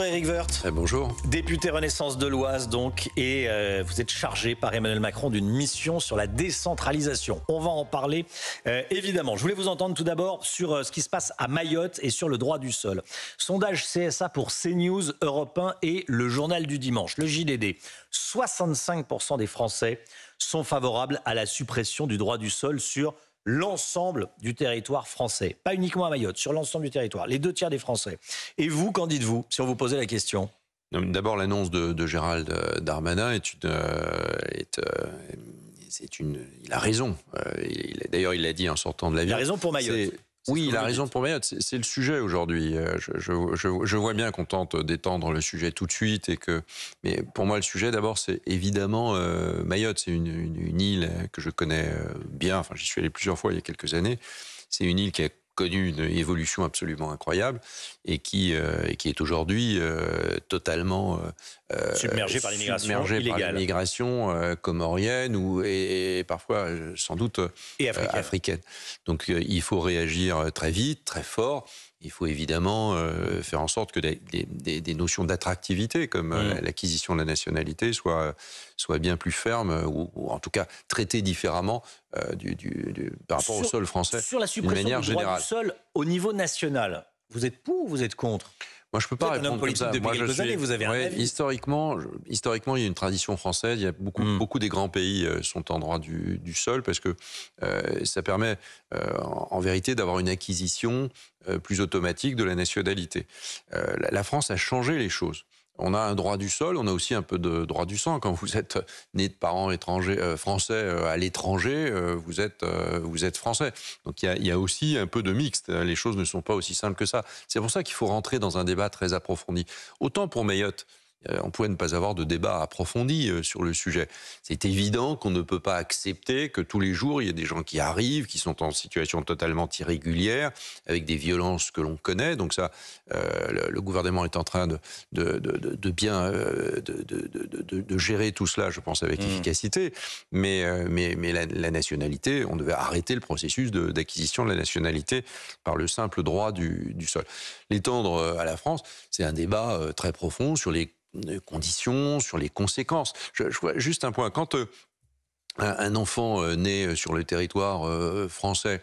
Éric Woerth. Eh, bonjour. Député Renaissance de l'Oise, donc, et euh, vous êtes chargé par Emmanuel Macron d'une mission sur la décentralisation. On va en parler, euh, évidemment. Je voulais vous entendre tout d'abord sur euh, ce qui se passe à Mayotte et sur le droit du sol. Sondage CSA pour CNews, Europe 1 et le Journal du Dimanche, le JDD. 65% des Français sont favorables à la suppression du droit du sol sur l'ensemble du territoire français. Pas uniquement à Mayotte, sur l'ensemble du territoire, les deux tiers des Français. Et vous, qu'en dites-vous, si on vous posait la question D'abord, l'annonce de, Gérald euh, Darmanin est une. Euh, euh, est une il a raison. D'ailleurs, il l'a dit en sortant de la ville. Il a raison pour Mayotte. Oui, la raison pour Mayotte, c'est le sujet aujourd'hui. Euh, je, vois bien qu'on tente d'étendre le sujet tout de suite et que, mais pour moi, le sujet d'abord, c'est évidemment euh, Mayotte. C'est une, île que je connais euh, bien. Enfin, j'y suis allé plusieurs fois il y a quelques années. C'est une île qui a connu une évolution absolument incroyable et qui, euh, et qui est aujourd'hui euh, totalement submergée euh, submergé par l'immigration comorienne ou et, parfois sans doute africaine. africaine. Donc il faut réagir très vite, très fort il faut évidemment euh, faire en sorte que des, notions d'attractivité, comme euh, mm. l'acquisition de la nationalité, soient, bien plus fermes, euh, ou, en tout cas traitées différemment du, par rapport au sol français. Sur la suppression du droit sol au niveau national, vous êtes pour ou vous êtes contre moi, je peux pas répondre comme ça. je vous avez historiquement, historiquement, il y a une tradition française. Il a beaucoup, hmm. beaucoup des grands pays euh, sont en droit du, sol parce que euh, ça permet, euh, en vérité, d'avoir une acquisition plus automatique de la nationalité. la, France a changé les choses. On a un droit du sol, on a aussi un peu de droit du sang. Quand vous êtes né de parents étrangers, euh, français euh, à l'étranger, euh, vous, êtes, français. Donc il y, y a, aussi un peu de mixte. Hein. Les choses ne sont pas aussi simples que ça. C'est pour ça qu'il faut rentrer dans un débat très approfondi. Autant pour Mayotte, euh, on pouvait ne pas avoir de débat approfondi euh, sur le sujet. C'est évident qu'on ne peut pas accepter que tous les jours, il y ait des gens qui arrivent, qui sont en situation totalement irrégulière, avec des violences que l'on connaît. Donc ça, euh, le, gouvernement est en train de, de, bien de, gérer tout cela, je pense, avec mmh. efficacité. Mais, mais, la, nationalité, on devait arrêter le processus d'acquisition de, la nationalité par le simple droit du, du sol. L'étendre à la France, c'est un débat très profond sur les euh, conditions, sur les conséquences. Je, je vois juste un point. Quand euh, un enfant euh, né euh, sur le territoire euh, français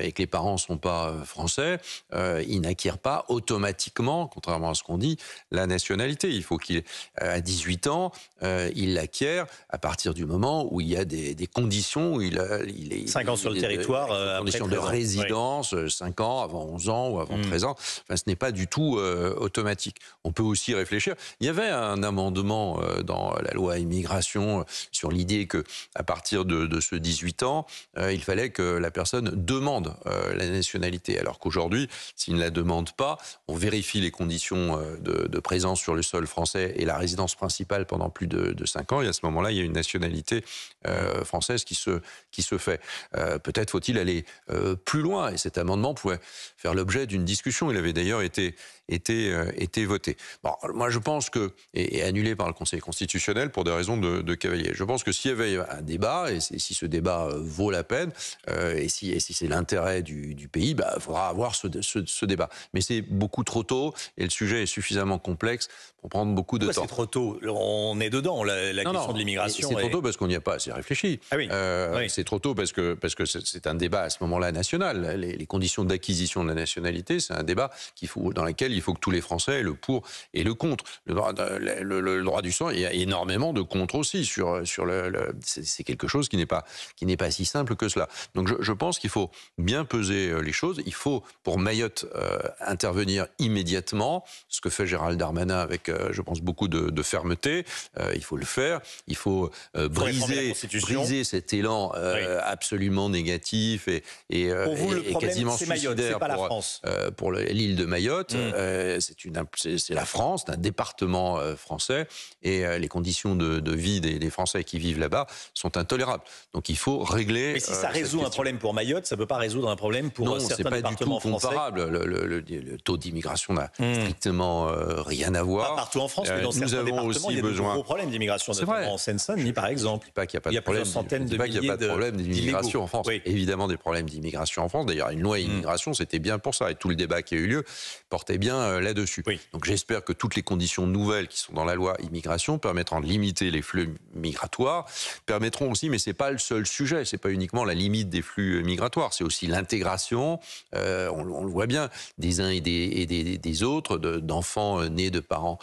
et que les parents ne sont pas français, il n'acquiert pas automatiquement, contrairement à ce qu'on dit, la nationalité. Il faut qu'il, à 18 ans, il l'acquiert à partir du moment où il y a des, conditions, où il, il est... 5 ans sur le territoire. conditions de résidence, 5 ans, avant 11 ans ou avant 13 hmm. ans. Enfin, ce n'est pas du tout automatique. On peut aussi réfléchir. Il y avait un amendement dans la loi immigration sur l'idée que, partir de, ce 18 ans, euh, il fallait que la personne demande euh, la nationalité. Alors qu'aujourd'hui, s'il ne la demande pas, on vérifie les conditions euh, de, présence sur le sol français et la résidence principale pendant plus de, de 5 ans. Et à ce moment-là, il y a une nationalité française qui se, qui se fait. Peut-être faut-il aller plus loin. Et cet amendement pouvait faire l'objet d'une discussion. Il avait d'ailleurs été, été, été voté. Bon, moi, je pense que, et, annulé par le Conseil constitutionnel pour des raisons de, de cavalier, je pense que s'il y avait des débat, et, si ce débat euh, vaut la peine, euh, et si, c'est l'intérêt du, pays, il bah, faudra avoir ce, débat. Mais c'est beaucoup trop tôt, et le sujet est suffisamment complexe pour prendre beaucoup de temps. C'est trop tôt, on est dedans, la, question de l'immigration. C'est trop tôt parce qu'on n'y a pas assez réfléchi. Ah euh, c'est trop tôt parce que parce que c'est un débat à ce moment-là national. Les, conditions d'acquisition de la nationalité, c'est un débat faut, dans lequel il faut que tous les Français aient le pour et le contre. Le droit, du sang, il y a énormément de contre aussi sur, sur le, ces, quelque chose qui n'est pas qui n'est pas si simple que cela. Donc je, pense qu'il faut bien peser euh, les choses. Il faut pour Mayotte euh, intervenir immédiatement, ce que fait Gérald Darmanin avec, euh, je pense, beaucoup de, fermeté. il faut le faire. Il faut briser briser cet élan absolument négatif et, et, pour quasiment suicidaire pour, l'île de Mayotte. Mm. c'est une c'est la France, un département français et les conditions de, vie des Français qui vivent là-bas sont intolérable. Donc il faut régler. Mais si euh, ça résout un problème pour Mayotte, ça ne peut pas résoudre un problème pour non, euh, certains pas du tout comparable. Le, le, taux d'immigration n'a hmm. strictement euh, rien à voir. Pas partout en France, mais dans nous certains avons départements, aussi il y a besoin... de gros problèmes d'immigration, notamment en Seine-Saint-Denis par exemple. Il pas qu'il n'y a pas de problème. centaines de milliers pas de problème d'immigration en France. Évidemment des problèmes d'immigration en France. D'ailleurs, une loi hmm. immigration, c'était bien pour ça et tout le débat qui a eu lieu portait bien euh, là-dessus. Donc j'espère que toutes les conditions nouvelles qui sont dans la loi immigration permettront de limiter les flux migratoires, permettront aussi, mais c'est pas le seul sujet, c'est pas uniquement la limite des flux euh, migratoires, c'est aussi l'intégration, euh, on, le voit bien, des uns et des, des, autres, d'enfants nés de parents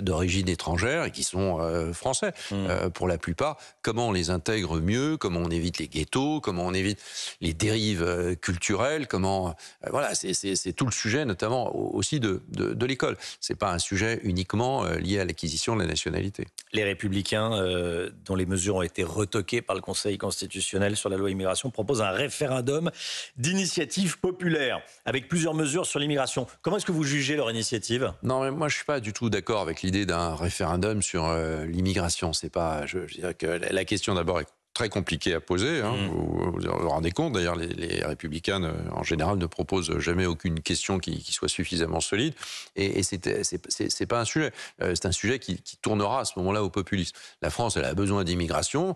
d'origine étrangère et qui sont français mmh. pour la plupart. Comment on les intègre mieux, comment on évite les ghettos, comment on évite les dérives culturelles, comment... voilà, c'est tout le sujet notamment aussi de, de, de l'école. C'est pas un sujet uniquement euh, lié à l'acquisition de la nationalité. Les républicains, euh, dont les mesures ont été retoquées par le Conseil constitutionnel sur la loi immigration, proposent un référendum d'initiative populaire avec plusieurs mesures sur l'immigration. Comment est-ce que vous jugez leur initiative Non, mais moi je suis pas du tout d'accord avec l'idée d'un référendum sur euh, l'immigration. C'est pas, je, je dirais que la question d'abord est très compliqué à poser. Hein. Mmh. Vous, vous, rendez compte, d'ailleurs, les, républicains euh, en général ne proposent jamais aucune question qui, soit suffisamment solide. Et, ce n'est pas un sujet. Euh, c'est un sujet qui, qui tournera à ce moment-là au populisme. La France, elle a besoin d'immigration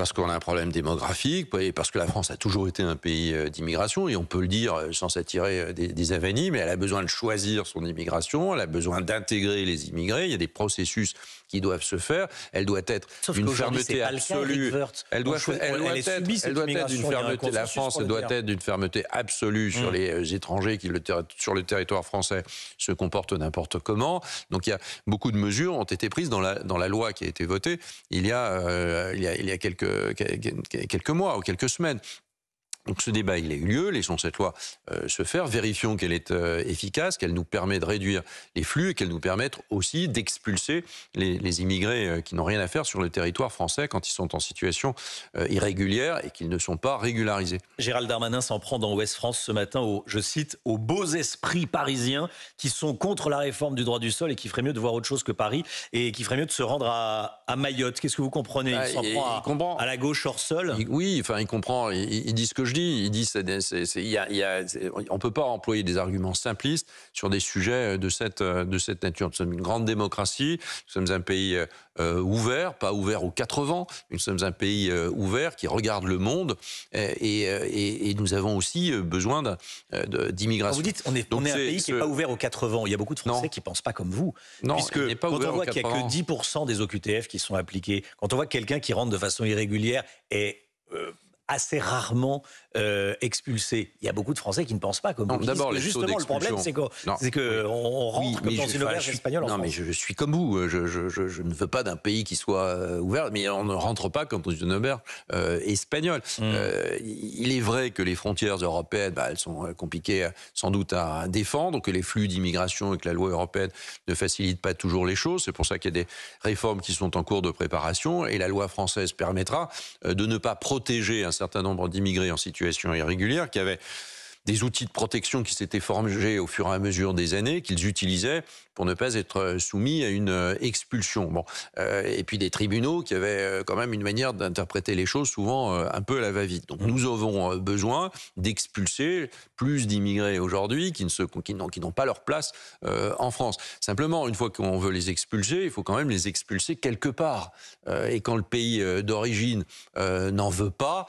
parce qu'on a un problème démographique, parce que la France a toujours été un pays euh, d'immigration, et on peut le dire euh, sans s'attirer euh, des, des avanies, mais elle a besoin de choisir son immigration, elle a besoin d'intégrer les immigrés, il y a des processus qui doivent se faire, elle doit être d'une fermeté absolue. Elle doit, elle La France doit être d'une fermeté absolue sur mm. les étrangers qui sur le territoire français se comportent n'importe comment. Donc il y a beaucoup de mesures ont été prises dans la dans la loi qui a été votée il y a il, y a, il y a quelques euh, quelques, mois ou quelques semaines. Donc ce débat, il a eu lieu, laissons cette loi euh, se faire, vérifions qu'elle est euh, efficace, qu'elle nous permet de réduire les flux et qu'elle nous permette aussi d'expulser les, immigrés euh, qui n'ont rien à faire sur le territoire français quand ils sont en situation irrégulière et qu'ils ne sont pas régularisés. Gérald Darmanin s'en prend dans Ouest France ce matin, aux, je cite, aux beaux esprits parisiens qui sont contre la réforme du droit du sol et qui ferait mieux de voir autre chose que Paris et qui ferait mieux de se rendre à, Mayotte. Qu'est-ce que vous comprenez Il bah, s'en prend, à, la gauche hors sol Oui, enfin il comprend, il, dit que il dit, on ne peut pas employer des arguments simplistes sur des sujets euh, euh, de cette, nature. Nous sommes une grande démocratie, nous sommes un pays euh, ouvert, pas ouvert aux quatre vents, nous sommes un pays ouvert qui regarde le monde et, nous avons aussi besoin d'immigration. Vous dites, on est, un pays qui n'est pas ouvert aux quatre vents. Il y a beaucoup de Français qui ne pensent pas comme vous. Non, puisque quand on voit qu'il n'y a que 10% des OQTF qui sont appliqués, quand on voit quelqu'un qui rentre de façon irrégulière et assez rarement euh, expulsés. Il y a beaucoup de Français qui ne pensent pas comme vous. D'abord, justement, le problème, c'est qu'on que rentre comme dans une auberge espagnole. Non, mais je suis comme vous. Je, ne veux pas d'un pays qui soit euh, ouvert, mais on ne rentre pas comme dans une auberge euh, espagnole. Mm. il est vrai que les frontières européennes, bah, elles sont compliquées sans doute à défendre, que les flux d'immigration et que la loi européenne ne facilitent pas toujours les choses. C'est pour ça qu'il y a des réformes qui sont en cours de préparation et la loi française permettra de ne pas protéger un certain nombre d'immigrés en situation irrégulière qui avaient des outils de protection qui s'étaient formés au fur et à mesure des années, qu'ils utilisaient pour ne pas être euh, soumis à une euh, expulsion. Bon. Euh, et puis des tribunaux qui avaient quand même une manière d'interpréter les choses souvent un peu à la va-vite. Donc nous avons besoin d'expulser plus d'immigrés aujourd'hui qui n'ont pas leur place en France. Simplement, une fois qu'on veut les expulser, il faut quand même les expulser quelque part. et quand le pays d'origine n'en veut pas,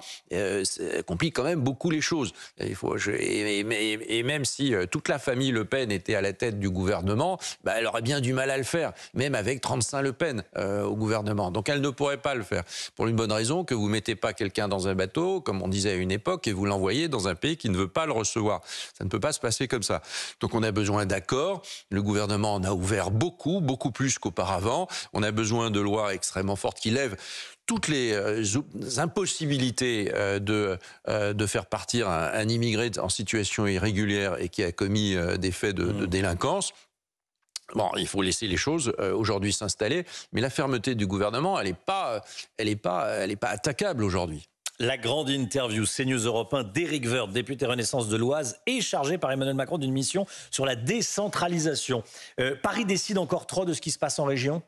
ça complique quand même beaucoup les choses. Il faut, et, même si euh, toute la famille Le Pen était à la tête du gouvernement, bah, elle aurait bien du mal à le faire, même avec 35 Le Pen euh, au gouvernement. Donc elle ne pourrait pas le faire. Pour une bonne raison que vous ne mettez pas quelqu'un dans un bateau, comme on disait à une époque, et vous l'envoyez dans un pays qui ne veut pas le recevoir. Ça ne peut pas se passer comme ça. Donc on a besoin d'accords. Le gouvernement en a ouvert beaucoup, beaucoup plus qu'auparavant. On a besoin de lois extrêmement fortes qui lèvent toutes les euh, impossibilités euh, de, euh, de faire partir un, immigré en situation irrégulière et qui a commis des faits de, mmh. délinquance, Bon, il faut laisser les choses aujourd'hui s'installer, mais la fermeté du gouvernement, elle n'est pas, elle est pas, elle est pas attaquable aujourd'hui. La grande interview CNews européen' 1 d'Éric député Renaissance de l'Oise, est chargé par Emmanuel Macron d'une mission sur la décentralisation. Paris décide encore trop de ce qui se passe en région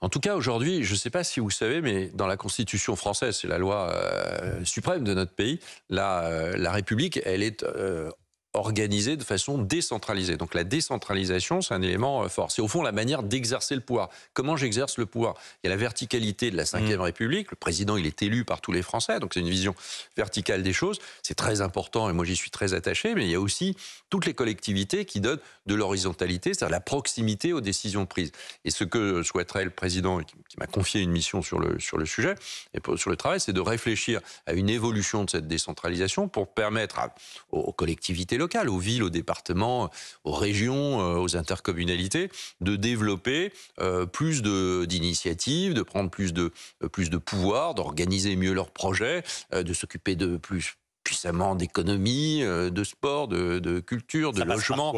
en tout cas, aujourd'hui, je ne sais pas si vous savez, mais dans la Constitution française, c'est la loi euh, suprême de notre pays, la, euh, République, elle est euh, organisé de façon décentralisée. Donc la décentralisation, c'est un élément euh, fort. C'est au fond la manière d'exercer le pouvoir. Comment j'exerce le pouvoir Il y a la verticalité de la Ve mm. République. Le président, il est élu par tous les Français, donc c'est une vision verticale des choses. C'est très important et moi j'y suis très attaché, mais il y a aussi toutes les collectivités qui donnent de l'horizontalité, c'est-à-dire la proximité aux décisions prises. Et ce que souhaiterait le président, qui m'a confié une mission sur le, sur le sujet, et sur le travail, c'est de réfléchir à une évolution de cette décentralisation pour permettre aux collectivités aux villes, aux départements, aux régions, euh, aux intercommunalités, de développer euh, plus d'initiatives, de, prendre plus de, euh, plus de pouvoir, d'organiser mieux leurs projets, de s'occuper de plus puissamment d'économie, euh, de sport, de, culture, de logement.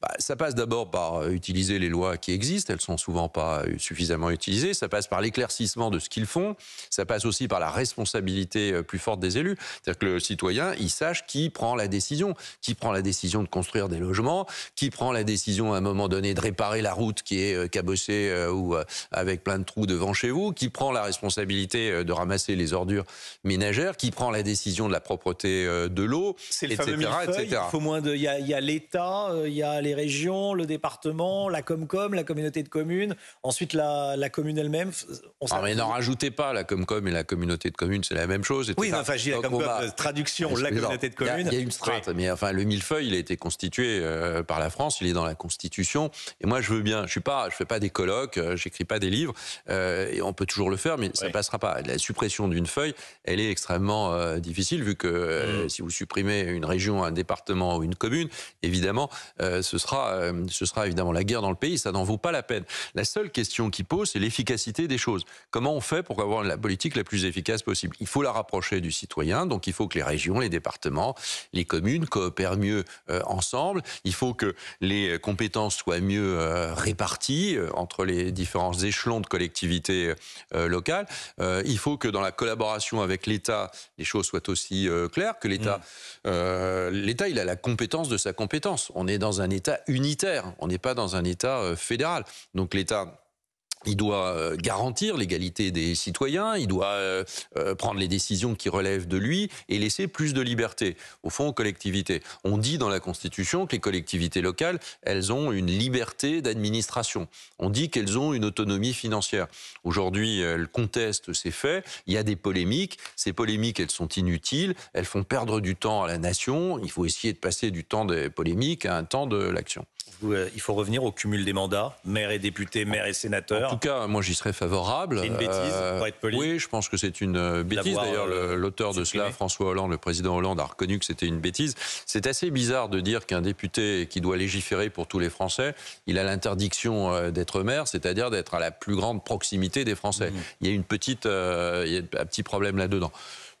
Bah, ça passe d'abord par euh, utiliser les lois qui existent, elles sont souvent pas euh, suffisamment utilisées, ça passe par l'éclaircissement de ce qu'ils font, ça passe aussi par la responsabilité plus forte des élus, c'est-à-dire que le citoyen, il sache qui prend la décision, qui prend la décision de construire des logements, qui prend la décision à un moment donné de réparer la route qui est cabossée ou avec plein de trous devant chez vous, qui prend la responsabilité de ramasser les ordures ménagères, qui prend la décision de la propre. Euh, de l'eau, etc., Il faut moins de. Il y a, l'État, euh, il y a les régions, le département, la Comcom, la communauté de communes, ensuite la, commune elle-même. On ah, mais n'en rajoutez pas, la Comcom et la communauté de communes, c'est la même chose. Etc. Oui, enfin, j'ai la Comcom, euh, traduction, la communauté de communes. Il y, a une strate, mais enfin, le millefeuille, il a été constitué par la France, il est dans la Constitution. Et moi, je veux bien, je suis pas, je fais pas des colloques, j'écris pas des livres, et on peut toujours le faire, mais ça ne passera pas. La suppression d'une feuille, elle est extrêmement difficile, vu que euh, mm. si vous supprimez une région, un département ou une commune, évidemment, euh, ce, sera, euh, ce sera évidemment la guerre dans le pays, ça n'en vaut pas la peine. La seule question qui pose, c'est l'efficacité des choses. Comment on fait pour avoir la politique la plus efficace possible Il faut la rapprocher du citoyen, donc il faut que les régions, les départements, les communes coopèrent mieux ensemble, il faut que les compétences soient mieux réparties entre les différents échelons de collectivités locales, il faut que dans la collaboration avec l'État, les choses soient aussi clair que l'État, mm. euh, l'État, il a la compétence de sa compétence. On est dans un État unitaire, on n'est pas dans un État euh, fédéral. Donc l'État il doit euh, garantir l'égalité des citoyens, il doit euh, euh, prendre les décisions qui relèvent de lui et laisser plus de liberté, au fond, aux collectivités. On dit dans la Constitution que les collectivités locales, elles ont une liberté d'administration. On dit qu'elles ont une autonomie financière. Aujourd'hui, elles contestent ces faits, il y a des polémiques, ces polémiques, elles sont inutiles, elles font perdre du temps à la nation, il faut essayer de passer du temps des polémiques à un temps de l'action il faut revenir au cumul des mandats, maire et député, maire et sénateur tout cas, moi j'y serais favorable. une bêtise, euh, pour être poli. Oui, je pense que c'est une euh, bêtise. D'ailleurs, euh, l'auteur de cela, François Hollande, le président Hollande, a reconnu que c'était une bêtise. C'est assez bizarre de dire qu'un député qui doit légiférer pour tous les Français, il a l'interdiction d'être maire, c'est-à-dire d'être à la plus grande proximité des Français. Mmh. Il y a une petite, il y a un petit problème là-dedans.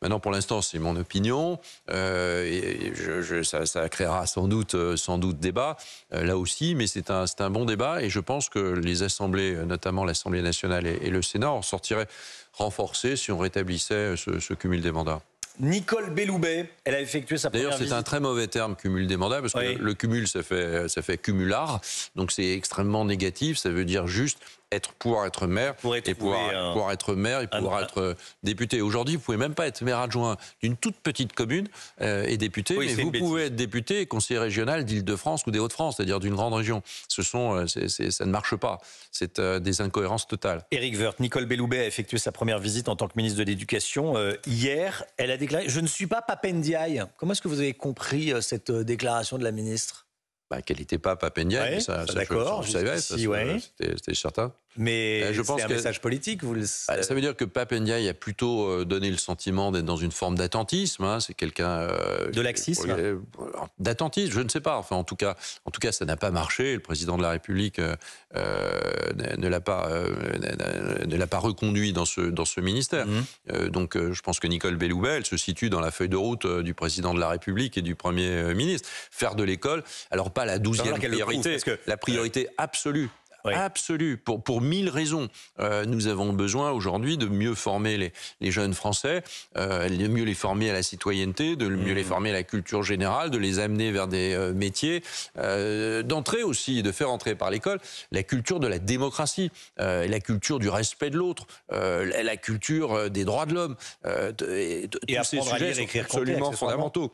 Maintenant, pour l'instant, c'est mon opinion. Euh, et ça, créera sans doute, euh, sans doute débat euh, là aussi, mais c'est un, un, bon débat et je pense que les assemblées, notamment l'Assemblée nationale et, le Sénat, en sortiraient renforcées si on rétablissait ce, cumul des mandats. Nicole Belloubet, elle a effectué sa première D'ailleurs, c'est un très mauvais terme, cumul des mandats, parce que le, cumul, ça fait, ça fait cumulard. Donc, c'est extrêmement négatif. Ça veut dire juste être, pouvoir être maire et pouvoir, pouvoir, être maire et pouvoir être euh, député. Aujourd'hui, vous pouvez même pas être maire adjoint d'une toute petite commune euh, et député, mais vous pouvez être député et conseiller régional d'Île-de-France ou des Hauts-de-France, c'est-à-dire d'une grande région. Ce sont, euh, ça ne marche pas. C'est des incohérences totales. Éric Woerth, Nicole Belloubet a effectué sa première visite en tant que ministre de l'Éducation hier. Elle a déclaré "Je ne suis pas Papendiaï." Comment est-ce que vous avez compris cette déclaration de la ministre bah, qu'elle n'était pas Papendiaï, bah, ça, je, c'était certain. Mais euh, c'est un message politique, vous le savez. Bah, ça veut dire que Pape Ndiaye a plutôt euh, donné le sentiment d'être dans une forme d'attentisme. Hein. C'est quelqu'un euh, de laxisme, d'attentisme. Je ne sais pas. Enfin, en tout cas, en tout cas, ça n'a pas marché. Le président de la République ne l'a pas, reconduit dans ce ministère. Mhm. donc, je pense que Nicole Belloubet, se situe dans la feuille de route du président de la République et du Premier ministre. Faire de l'école, alors pas la douzième priorité, la priorité absolue absolument, Pour, pour mille raisons, euh, nous avons besoin aujourd'hui de mieux former les, jeunes Français, euh, de mieux les former à la citoyenneté, de mieux les mmh. former à la culture générale, de les amener vers des euh, métiers, d'entrer aussi, de faire entrer par l'école la culture de la démocratie, la culture du respect de l'autre, la culture des droits de l'homme. et, tous ces sujets sont absolument fondamentaux.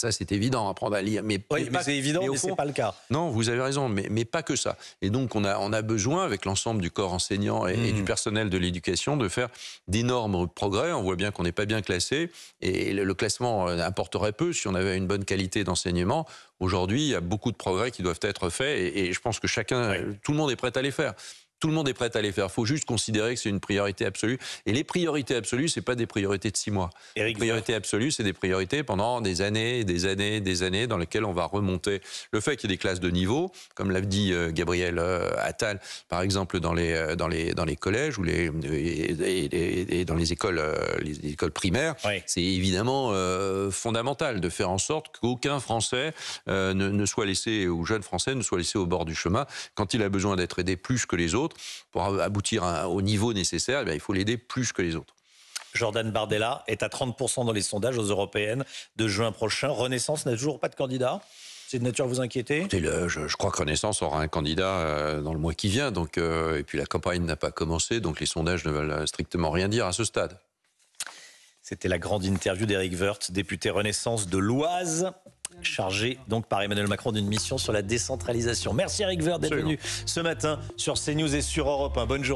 Ça, c'est évident, apprendre à lire. Mais, oui, mais c'est évident, mais, c'est pas le cas. Non, vous avez raison, mais, pas que ça. Et donc, on a, on a besoin, avec l'ensemble du corps enseignant et, du mmh. personnel de l'éducation, de faire d'énormes progrès. On voit bien qu'on n'est pas bien classé, et le, classement euh, importerait peu si on avait une bonne qualité d'enseignement. Aujourd'hui, il y a beaucoup de progrès qui doivent être faits, et, je pense que chacun, euh, tout le monde est prêt à les faire. Tout le monde est prêt à les faire. Il faut juste considérer que c'est une priorité absolue. Et les priorités absolues, c'est pas des priorités de six mois. les priorités absolues, c'est des priorités pendant des années, des années, des années, dans lesquelles on va remonter. Le fait qu'il y ait des classes de niveau, comme l'a dit euh, Gabriel euh, Attal, par exemple dans les euh, dans les dans les collèges ou les et, dans les écoles les écoles primaires, c'est évidemment fondamental de faire en sorte qu'aucun Français ne, ne soit laissé ou jeune Français ne soit laissé au bord du chemin quand il a besoin d'être aidé plus que les autres pour aboutir au niveau nécessaire, eh il faut l'aider plus que les autres. Jordan Bardella est à 30% dans les sondages aux européennes de juin prochain. Renaissance n'a toujours pas de candidat c'est de nature à vous inquiéter je, crois que Renaissance aura un candidat euh, dans le mois qui vient. Donc, euh, et puis la campagne n'a pas commencé, donc les sondages ne veulent euh, strictement rien dire à ce stade. C'était la grande interview d'Eric Vert, député Renaissance de l'Oise chargé donc par Emmanuel Macron d'une mission sur la décentralisation. Merci Eric Verde d'être venu ce matin sur CNews et sur Europe Un Bonne